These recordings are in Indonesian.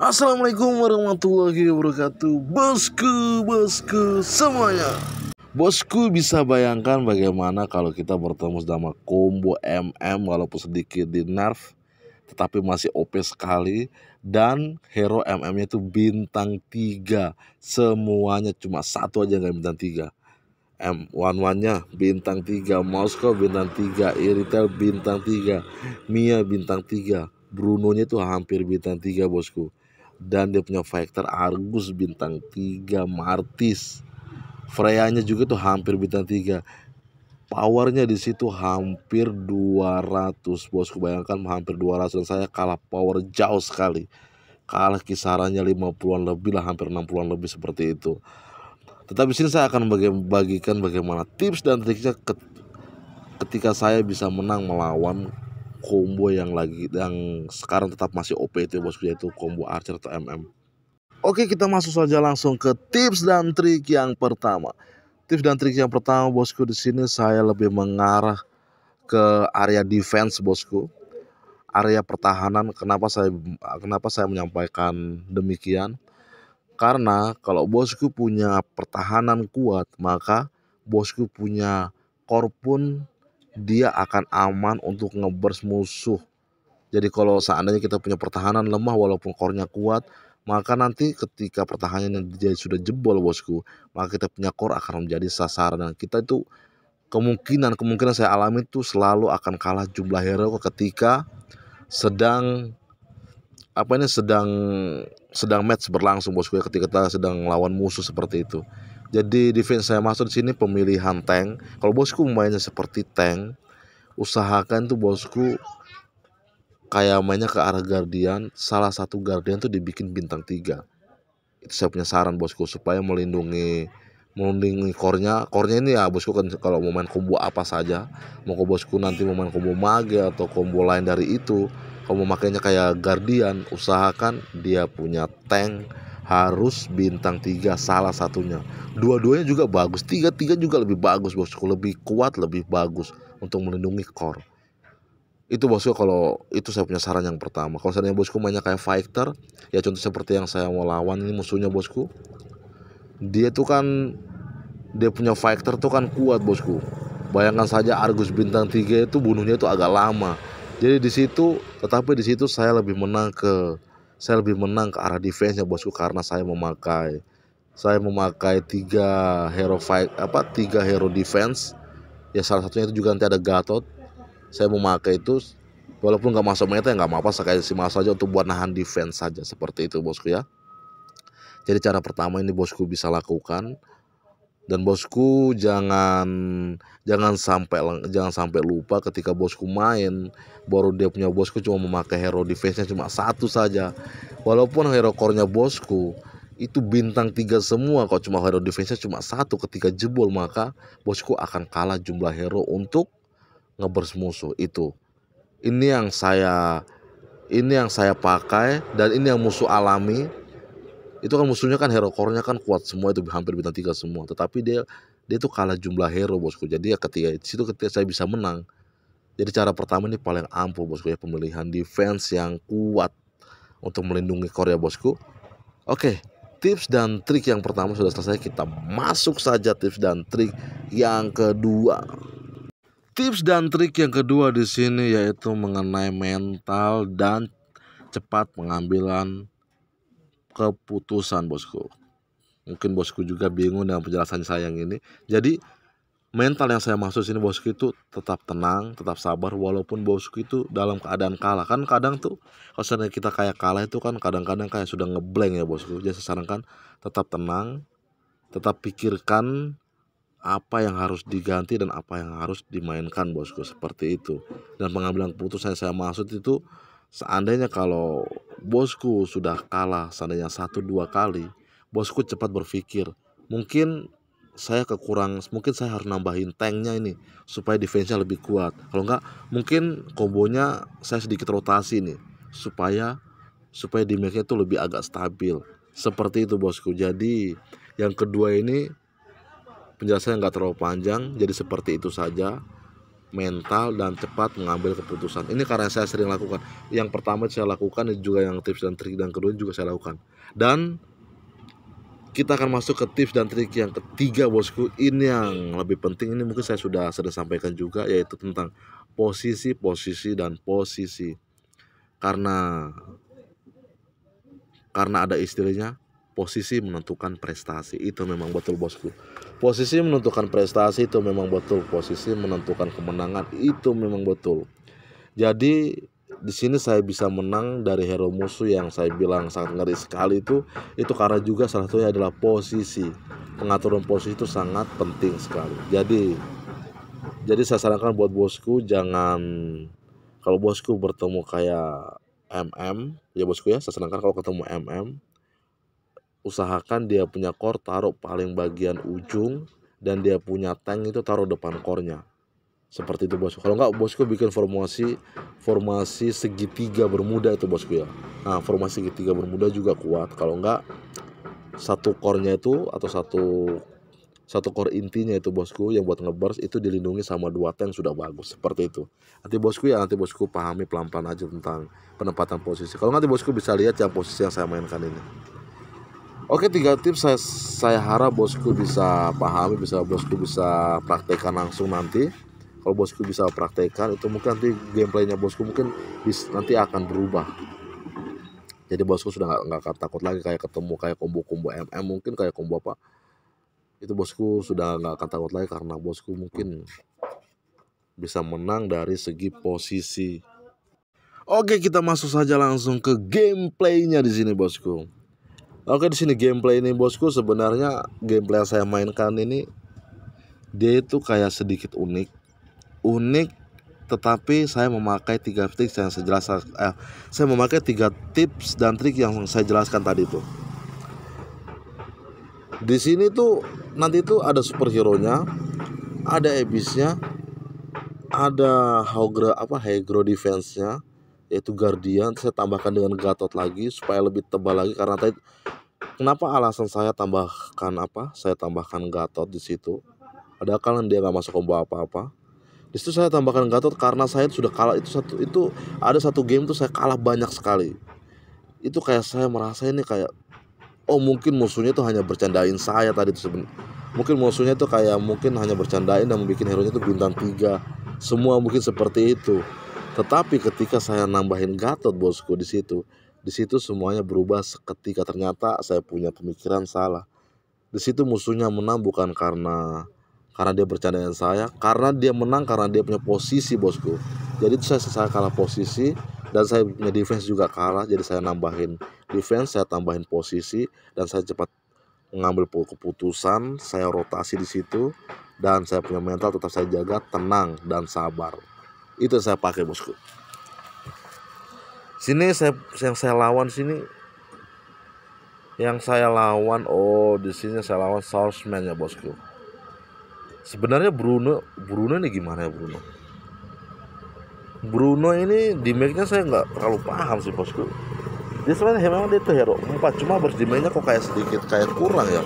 Assalamualaikum warahmatullahi wabarakatuh Bosku, bosku semuanya Bosku bisa bayangkan bagaimana kalau kita bertemu sama combo MM Walaupun sedikit di nerf Tetapi masih OP sekali Dan hero MM-nya itu bintang 3 Semuanya cuma satu aja yang bintang 3 M11-nya bintang 3, Moskow bintang 3, Iritel bintang 3, Mia bintang 3, Bruno-nya itu hampir bintang 3 bosku dan dia punya fighter Argus bintang 3 Martis Freyanya juga tuh hampir bintang 3 powernya di situ hampir 200 bosku bayangkan hampir 200 dan saya kalah power jauh sekali kalah kisarannya 50-an lebih lah hampir 60-an lebih seperti itu tetapi sini saya akan bagikan bagaimana tips dan triknya ketika saya bisa menang melawan combo yang lagi yang sekarang tetap masih OP itu ya bosku yaitu combo archer atau MM. Oke, kita masuk saja langsung ke tips dan trik yang pertama. Tips dan trik yang pertama bosku di sini saya lebih mengarah ke area defense bosku. Area pertahanan kenapa saya kenapa saya menyampaikan demikian? Karena kalau bosku punya pertahanan kuat, maka bosku punya core dia akan aman untuk ngebers musuh. Jadi kalau seandainya kita punya pertahanan lemah walaupun core-nya kuat, maka nanti ketika pertahanan yang sudah jebol bosku, maka kita punya core akan menjadi sasaran. Dan kita itu kemungkinan kemungkinan saya alami itu selalu akan kalah jumlah hero ketika sedang apa ini sedang sedang match berlangsung bosku ya ketika kita sedang lawan musuh seperti itu. Jadi defense saya masuk di sini pemilihan tank. Kalau bosku mainnya seperti tank, usahakan tuh bosku kayak mainnya ke arah guardian. Salah satu guardian tuh dibikin bintang tiga. Itu saya punya saran bosku supaya melindungi melindungi kornya kornya ini ya bosku kan kalau mau main combo apa saja mau ke bosku nanti mau main combo mage atau combo lain dari itu kalau mau makainya kayak guardian usahakan dia punya tank harus bintang 3 salah satunya. Dua-duanya juga bagus, tiga-tiga juga lebih bagus bosku, lebih kuat, lebih bagus untuk melindungi core. Itu bosku kalau itu saya punya saran yang pertama. Kalau saya bosku mainnya kayak fighter, ya contoh seperti yang saya mau lawan ini musuhnya bosku. Dia tuh kan dia punya fighter tuh kan kuat bosku. Bayangkan saja Argus bintang 3 itu bunuhnya itu agak lama. Jadi di situ, tetapi di situ saya lebih menang ke saya lebih menang ke arah defense ya bosku karena saya memakai saya memakai tiga hero fight apa tiga hero defense ya salah satunya itu juga nanti ada Gatot saya memakai itu walaupun nggak masuk meta ya nggak apa-apa saya si masa saja untuk buat nahan defense saja seperti itu bosku ya jadi cara pertama ini bosku bisa lakukan dan bosku jangan jangan sampai jangan sampai lupa ketika bosku main baru dia punya bosku cuma memakai hero defense-nya cuma satu saja walaupun hero core-nya bosku itu bintang tiga semua kok cuma hero defense-nya cuma satu ketika jebol maka bosku akan kalah jumlah hero untuk ngebers musuh itu ini yang saya ini yang saya pakai dan ini yang musuh alami itu kan musuhnya kan hero core-nya kan kuat semua itu hampir bintang tiga semua tetapi dia dia tuh kalah jumlah hero bosku jadi ya ketika situ ketika saya bisa menang jadi cara pertama ini paling ampuh bosku ya pemilihan defense yang kuat untuk melindungi Korea bosku oke tips dan trik yang pertama sudah selesai kita masuk saja tips dan trik yang kedua tips dan trik yang kedua di sini yaitu mengenai mental dan cepat pengambilan keputusan bosku mungkin bosku juga bingung dengan penjelasan saya yang ini jadi mental yang saya maksud sini bosku itu tetap tenang tetap sabar walaupun bosku itu dalam keadaan kalah kan kadang tuh kalau seandainya kita kayak kalah itu kan kadang-kadang kayak sudah ngeblank ya bosku jadi saya sarankan tetap tenang tetap pikirkan apa yang harus diganti dan apa yang harus dimainkan bosku seperti itu dan pengambilan keputusan yang saya maksud itu seandainya kalau bosku sudah kalah seandainya satu dua kali, bosku cepat berpikir, mungkin saya kekurang, mungkin saya harus nambahin tanknya ini supaya defense-nya lebih kuat. Kalau enggak, mungkin kombonya saya sedikit rotasi nih supaya supaya damage-nya itu lebih agak stabil. Seperti itu bosku. Jadi yang kedua ini penjelasan nggak terlalu panjang, jadi seperti itu saja mental dan cepat mengambil keputusan. Ini karena saya sering lakukan. Yang pertama saya lakukan dan juga yang tips dan trik dan kedua juga saya lakukan. Dan kita akan masuk ke tips dan trik yang ketiga bosku. Ini yang lebih penting ini mungkin saya sudah sering sampaikan juga yaitu tentang posisi, posisi dan posisi. Karena karena ada istilahnya posisi menentukan prestasi itu memang betul bosku posisi menentukan prestasi itu memang betul posisi menentukan kemenangan itu memang betul jadi di sini saya bisa menang dari hero musuh yang saya bilang sangat ngeri sekali itu itu karena juga salah satunya adalah posisi pengaturan posisi itu sangat penting sekali jadi jadi saya sarankan buat bosku jangan kalau bosku bertemu kayak MM ya bosku ya saya sarankan kalau ketemu MM usahakan dia punya core taruh paling bagian ujung dan dia punya tank itu taruh depan core Seperti itu bosku. Kalau enggak bosku bikin formasi formasi segitiga bermuda itu bosku ya. Nah, formasi segitiga bermuda juga kuat. Kalau enggak satu core itu atau satu satu core intinya itu bosku yang buat ngeburst itu dilindungi sama dua tank sudah bagus seperti itu nanti bosku ya nanti bosku pahami pelan-pelan aja tentang penempatan posisi kalau nanti bosku bisa lihat yang posisi yang saya mainkan ini Oke tiga tips saya, saya harap bosku bisa pahami, bisa bosku bisa praktekkan langsung nanti. Kalau bosku bisa praktekkan itu mungkin nanti gameplaynya bosku mungkin bis, nanti akan berubah. Jadi bosku sudah nggak nggak takut lagi kayak ketemu kayak combo-combo MM mungkin kayak combo apa itu bosku sudah nggak akan takut lagi karena bosku mungkin bisa menang dari segi posisi. Oke kita masuk saja langsung ke gameplaynya di sini bosku. Oke di sini gameplay ini bosku sebenarnya gameplay yang saya mainkan ini dia itu kayak sedikit unik. Unik tetapi saya memakai tiga tips yang saya jelaskan eh, saya memakai tiga tips dan trik yang saya jelaskan tadi itu. Di sini tuh nanti tuh ada superhero-nya, ada Abyss-nya, ada Hogre apa Hegro defense-nya, yaitu Guardian saya tambahkan dengan Gatot lagi supaya lebih tebal lagi karena tadi kenapa alasan saya tambahkan apa saya tambahkan Gatot di situ ada kalian dia nggak masuk combo apa-apa di situ saya tambahkan Gatot karena saya sudah kalah itu satu itu ada satu game tuh saya kalah banyak sekali itu kayak saya merasa ini kayak oh mungkin musuhnya tuh hanya bercandain saya tadi tuh sebenarnya mungkin musuhnya tuh kayak mungkin hanya bercandain dan membuat hero nya tuh bintang tiga semua mungkin seperti itu tetapi ketika saya nambahin Gatot bosku di situ, di situ semuanya berubah seketika ternyata saya punya pemikiran salah. Di situ musuhnya menang bukan karena karena dia dengan saya, karena dia menang karena dia punya posisi bosku. Jadi itu saya, saya kalah posisi dan saya punya defense juga kalah, jadi saya nambahin defense, saya tambahin posisi dan saya cepat mengambil keputusan, saya rotasi di situ dan saya punya mental tetap saya jaga tenang dan sabar itu saya pakai bosku sini saya yang saya lawan sini yang saya lawan oh di sini saya lawan salesman ya bosku sebenarnya Bruno Bruno ini gimana ya Bruno Bruno ini di make-nya saya nggak terlalu paham sih bosku dia sebenarnya memang dia itu hero 4 cuma harus kok kayak sedikit kayak kurang ya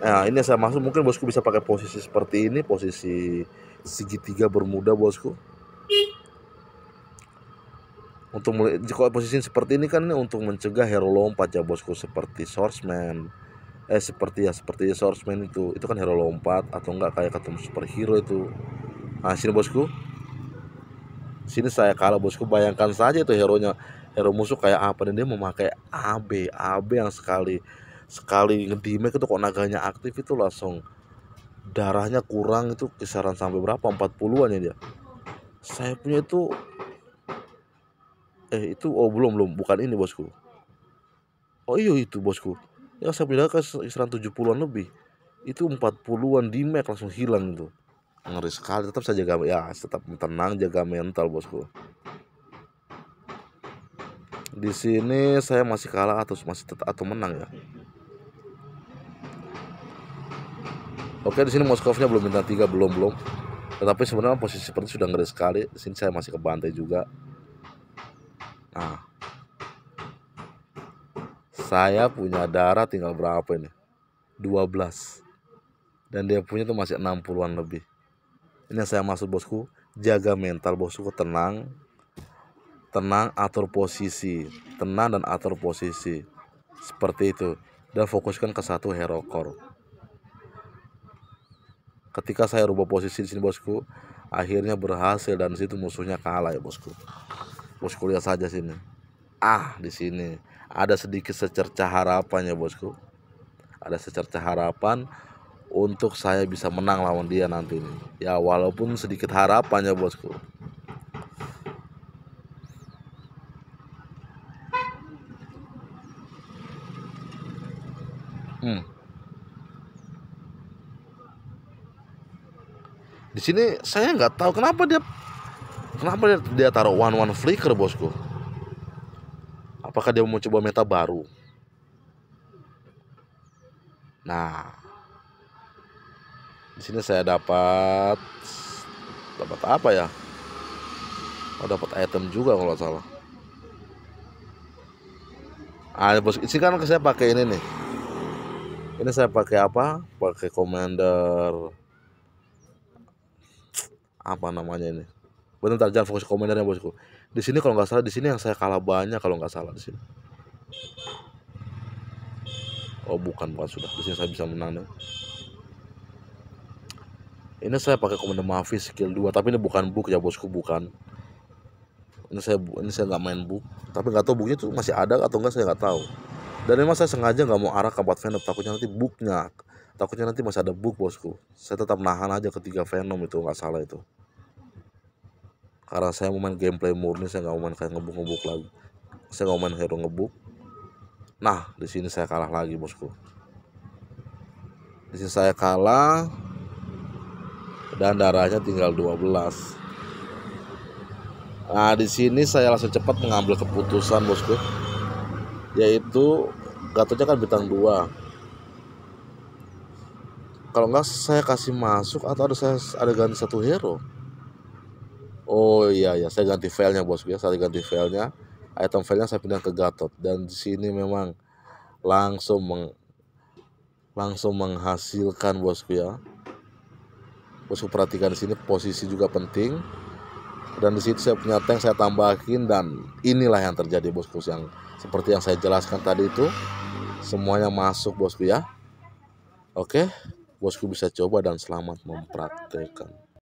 Nah, ini saya maksud mungkin bosku bisa pakai posisi seperti ini, posisi segitiga bermuda bosku. Untuk mulai kalau posisi seperti ini kan ini untuk mencegah hero lompat ya bosku seperti swordsman. Eh seperti ya seperti ya swordsman itu. Itu kan hero lompat atau enggak kayak ketemu superhero itu. Nah, sini bosku. Sini saya kalah bosku, bayangkan saja itu hero-nya. Hero musuh kayak apa dan dia memakai AB, AB yang sekali sekali ngedimek itu kok naganya aktif itu langsung darahnya kurang itu kisaran sampai berapa 40-an ya dia saya punya itu eh itu oh belum belum bukan ini bosku oh iya itu bosku ya saya punya ke kan kisaran 70-an lebih itu 40-an di langsung hilang itu ngeri sekali tetap saja jaga ya tetap tenang jaga mental bosku di sini saya masih kalah atau masih tetap atau menang ya Oke di sini Moskovnya belum bintang tiga belum belum. Tetapi sebenarnya posisi seperti sudah ngeri sekali. Di sini saya masih ke bantai juga. Nah, saya punya darah tinggal berapa ini? 12. Dan dia punya tuh masih 60-an lebih. Ini yang saya maksud bosku, jaga mental bosku tenang. Tenang atur posisi, tenang dan atur posisi. Seperti itu. Dan fokuskan ke satu hero core ketika saya rubah posisi di sini bosku akhirnya berhasil dan situ musuhnya kalah ya bosku bosku lihat saja sini ah di sini ada sedikit secerca harapan ya bosku ada secerca harapan untuk saya bisa menang lawan dia nanti ini ya walaupun sedikit harapan ya bosku hmm di sini saya nggak tahu kenapa dia kenapa dia, dia taruh one one flicker bosku apakah dia mau coba meta baru nah di sini saya dapat dapat apa ya oh dapat item juga kalau salah ah bos ini kan saya pakai ini nih ini saya pakai apa pakai commander apa namanya ini bentar jangan fokus komentarnya bosku di sini kalau nggak salah di sini yang saya kalah banyak kalau nggak salah di sini oh bukan bukan sudah di sini saya bisa menang ya. ini saya pakai komando mafi skill 2 tapi ini bukan book ya bosku bukan ini saya ini saya nggak main book tapi nggak tahu booknya itu masih ada atau enggak saya nggak tahu dan memang saya sengaja nggak mau arah ke empat takutnya nanti booknya takutnya nanti masih ada bug bosku saya tetap nahan aja ketiga Venom itu nggak salah itu karena saya mau main gameplay murni saya nggak mau main kayak ngebuk-ngebuk lagi saya nggak mau main hero ngebuk nah di sini saya kalah lagi bosku di sini saya kalah dan darahnya tinggal 12 nah di sini saya langsung cepat mengambil keputusan bosku yaitu Gatonya kan bintang 2 kalau nggak saya kasih masuk atau ada saya ada ganti satu hero oh iya ya saya ganti filenya bos ya saya ganti filenya item filenya saya pindah ke Gatot dan di sini memang langsung meng, langsung menghasilkan bosku ya bosku perhatikan di sini posisi juga penting dan di situ saya punya tank saya tambahin dan inilah yang terjadi bosku yang seperti yang saya jelaskan tadi itu semuanya masuk bosku ya oke okay? bosku bisa coba dan selamat mempraktekkan